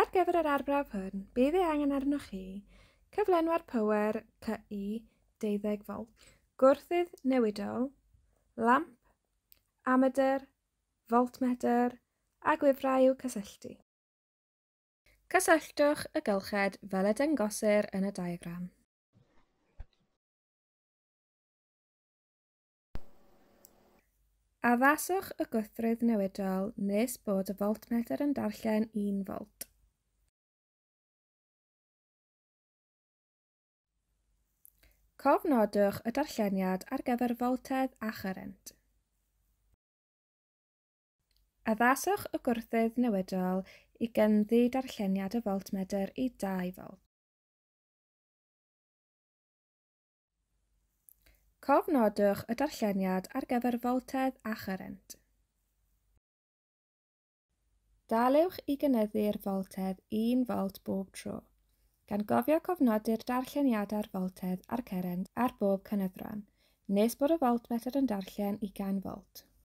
Ar gyfer yr arbrawf hwn, bydd ei angen arnoch chi cyflenwad power CI 12V, gwrthydd newidol, lamp, amyder, voltmeter a gwifrau i'w cysylltu. Cysylltwch y gylched fel y dengosir yn y diagram. Addaswch y gwythrydd newidol nes bod y voltmeter yn darllen 1 volt. Cofnodwch y darlleniad ar gyfer foltedd a chyrent. Addaswch y gwrthydd newidol i gynddi darlleniad y voltmeter i 2 volt. Cofnodwch y darlleniad ar gyfer foltedd a chyrent. Dalewch i gynyddu'r foltedd un volt bob tro, gan gofio cofnodi'r ar foltedd a'r cerent ar bob cynyddran, nes bod y voltmetr yn darllen i gan volt.